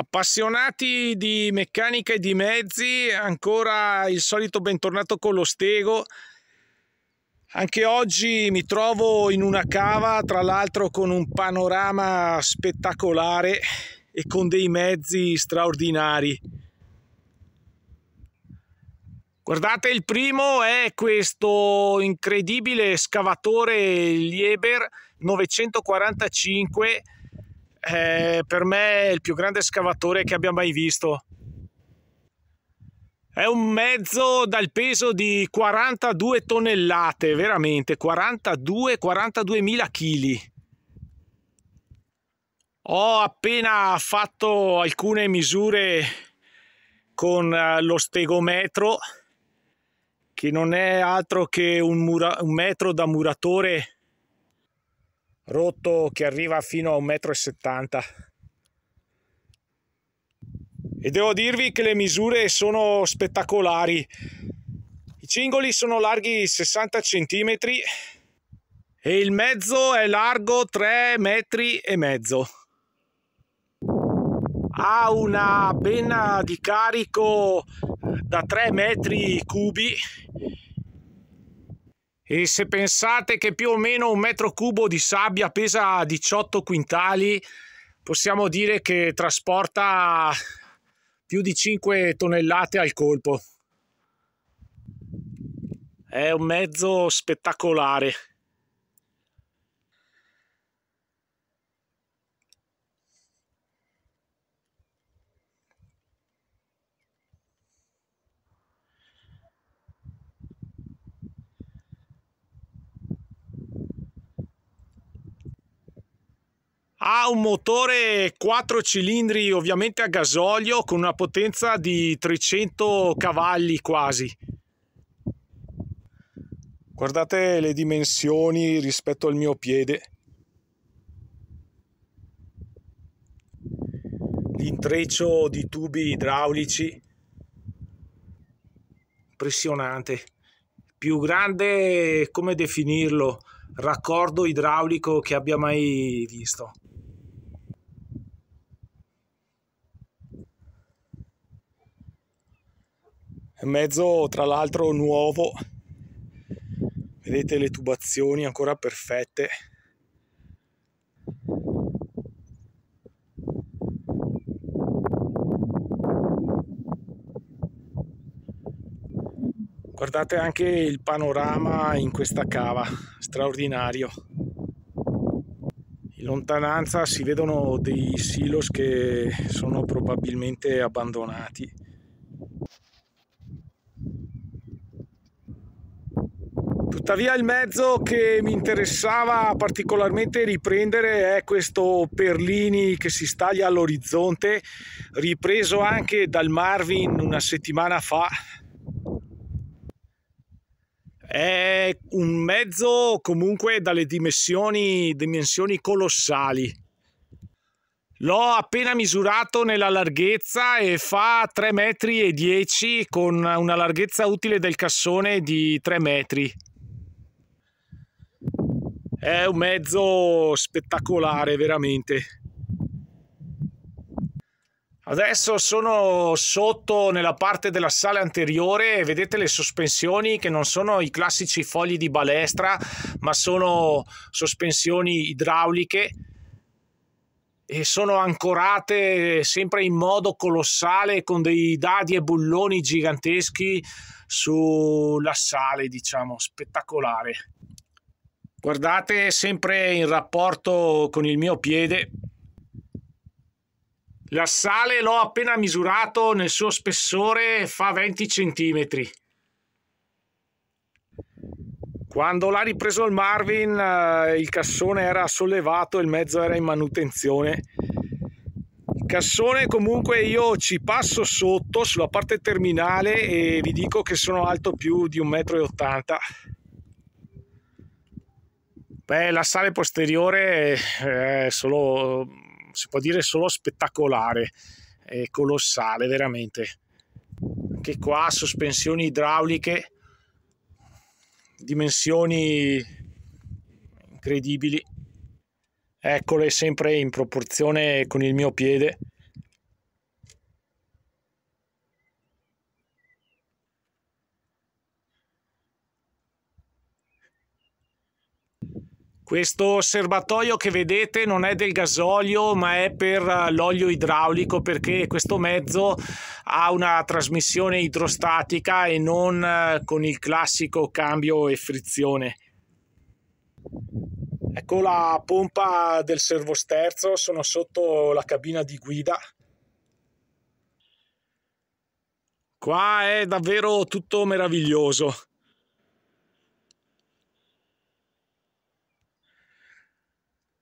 Appassionati di meccanica e di mezzi, ancora il solito bentornato con lo stego. Anche oggi mi trovo in una cava, tra l'altro con un panorama spettacolare e con dei mezzi straordinari. Guardate, il primo è questo incredibile scavatore Lieber 945 eh, per me il più grande scavatore che abbia mai visto. È un mezzo dal peso di 42 tonnellate, veramente, 42-42 mila chili. Ho appena fatto alcune misure con eh, lo stegometro, che non è altro che un, un metro da muratore rotto che arriva fino a 1,70 m. E devo dirvi che le misure sono spettacolari. I cingoli sono larghi 60 cm e il mezzo è largo 3 metri e mezzo. Ha una penna di carico da 3 metri cubi e se pensate che più o meno un metro cubo di sabbia pesa 18 quintali, possiamo dire che trasporta più di 5 tonnellate al colpo. È un mezzo spettacolare. Ha un motore 4 cilindri ovviamente a gasolio con una potenza di 300 cavalli quasi. Guardate le dimensioni rispetto al mio piede. L'intreccio di tubi idraulici. Impressionante. Più grande, come definirlo, raccordo idraulico che abbia mai visto. mezzo tra l'altro nuovo vedete le tubazioni ancora perfette guardate anche il panorama in questa cava straordinario in lontananza si vedono dei silos che sono probabilmente abbandonati Tuttavia il mezzo che mi interessava particolarmente riprendere è questo Perlini che si staglia all'orizzonte, ripreso anche dal Marvin una settimana fa. È un mezzo comunque dalle dimensioni, dimensioni colossali. L'ho appena misurato nella larghezza e fa 3,10 m con una larghezza utile del cassone di 3 metri è un mezzo spettacolare veramente Adesso sono sotto nella parte della sala anteriore, e vedete le sospensioni che non sono i classici fogli di balestra, ma sono sospensioni idrauliche e sono ancorate sempre in modo colossale con dei dadi e bulloni giganteschi sulla sale, diciamo, spettacolare. Guardate sempre in rapporto con il mio piede. La sale l'ho appena misurato nel suo spessore fa 20 cm. Quando l'ha ripreso il Marvin eh, il cassone era sollevato e il mezzo era in manutenzione. Il cassone comunque io ci passo sotto sulla parte terminale e vi dico che sono alto più di 1,80 m. Beh, la sale posteriore eh, è solo, si può dire solo spettacolare, è colossale veramente. Anche qua sospensioni idrauliche, dimensioni incredibili. Eccole sempre in proporzione con il mio piede. Questo serbatoio che vedete non è del gasolio ma è per eh, l'olio idraulico perché questo mezzo ha una trasmissione idrostatica e non eh, con il classico cambio e frizione. Ecco la pompa del servosterzo, sono sotto la cabina di guida. Qua è davvero tutto meraviglioso.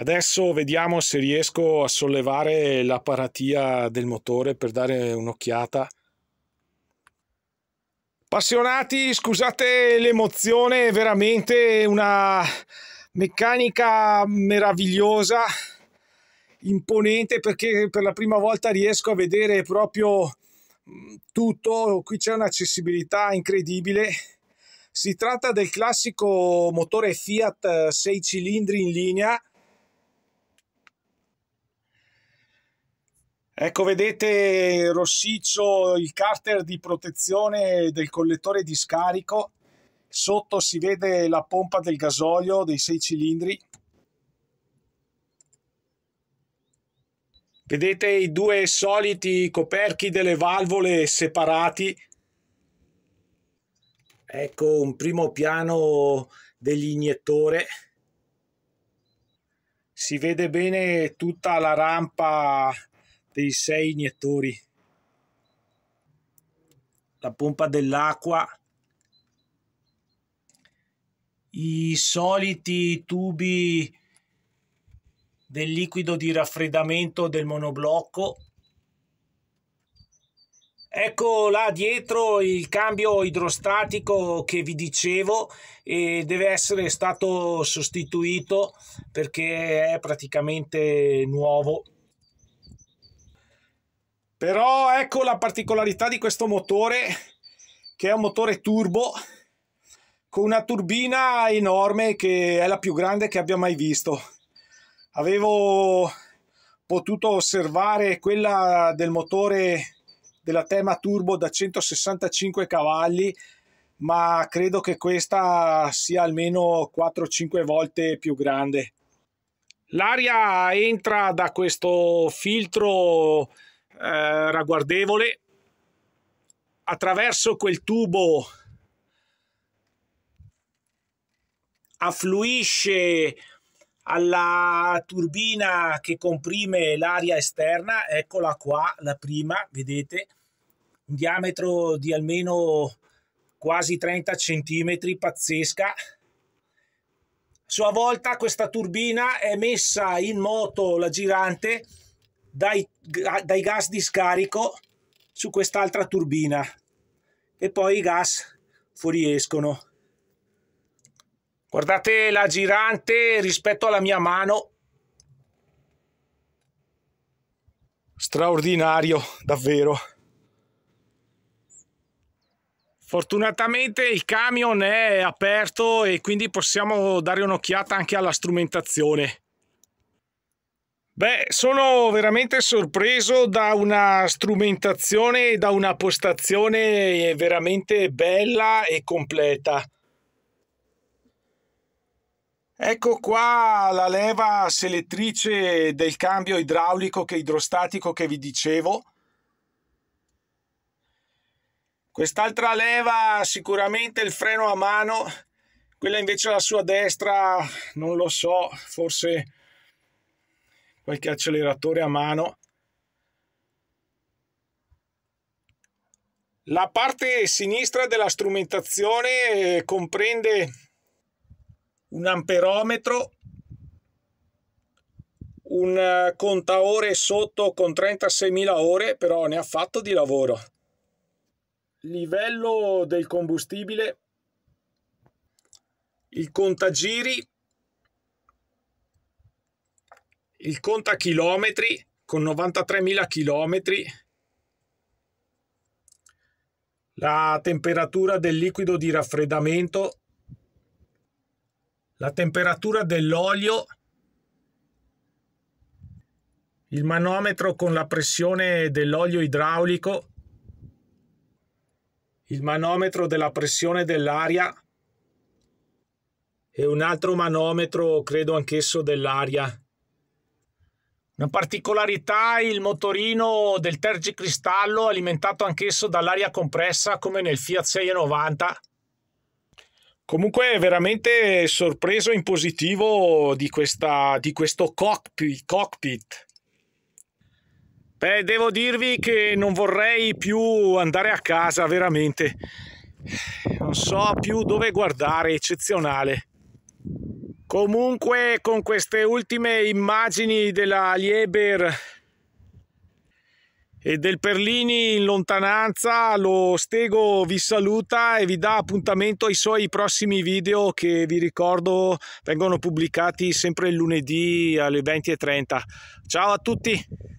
Adesso vediamo se riesco a sollevare la paratia del motore per dare un'occhiata. Appassionati, scusate l'emozione, è veramente una meccanica meravigliosa, imponente perché per la prima volta riesco a vedere proprio mm, tutto, qui c'è un'accessibilità incredibile. Si tratta del classico motore Fiat 6 eh, cilindri in linea Ecco, vedete rossiccio il carter di protezione del collettore di scarico. Sotto si vede la pompa del gasolio dei sei cilindri. Vedete i due soliti coperchi delle valvole separati. Ecco un primo piano dell'iniettore. Si vede bene tutta la rampa dei sei iniettori, la pompa dell'acqua, i soliti tubi del liquido di raffreddamento del monoblocco. Ecco là dietro il cambio idrostatico che vi dicevo e deve essere stato sostituito perché è praticamente nuovo però ecco la particolarità di questo motore che è un motore turbo con una turbina enorme che è la più grande che abbia mai visto avevo potuto osservare quella del motore della Tema Turbo da 165 cavalli ma credo che questa sia almeno 4-5 volte più grande l'aria entra da questo filtro eh, ragguardevole attraverso quel tubo affluisce alla turbina che comprime l'aria esterna, eccola qua, la prima, vedete, un diametro di almeno quasi 30 centimetri, pazzesca. A sua volta questa turbina è messa in moto la girante dai, dai gas di scarico su quest'altra turbina e poi i gas fuoriescono. Guardate la girante rispetto alla mia mano. Straordinario, davvero. Fortunatamente il camion è aperto e quindi possiamo dare un'occhiata anche alla strumentazione. Beh, sono veramente sorpreso da una strumentazione e da una postazione eh, veramente bella e completa. Ecco qua la leva selettrice del cambio idraulico che idrostatico che vi dicevo. Quest'altra leva sicuramente il freno a mano, quella invece alla sua destra non lo so, forse qualche acceleratore a mano. La parte sinistra della strumentazione eh, comprende un amperometro, un eh, contaore sotto con 36.000 ore, però ne ha fatto di lavoro. Livello del combustibile, il contagiri il contachilometri con 93.000 chilometri, la temperatura del liquido di raffreddamento, la temperatura dell'olio, il manometro con la pressione dell'olio idraulico, il manometro della pressione dell'aria e un altro manometro credo anch'esso dell'aria. Una particolarità il motorino del tergicristallo alimentato anch'esso dall'aria compressa come nel Fiat 690. Comunque veramente sorpreso in positivo di, questa, di questo cockpit, cockpit. Beh, devo dirvi che non vorrei più andare a casa, veramente. Non so più dove guardare, eccezionale. Comunque con queste ultime immagini della Lieber e del Perlini in lontananza lo Stego vi saluta e vi dà appuntamento ai suoi prossimi video che vi ricordo vengono pubblicati sempre il lunedì alle 20.30. Ciao a tutti!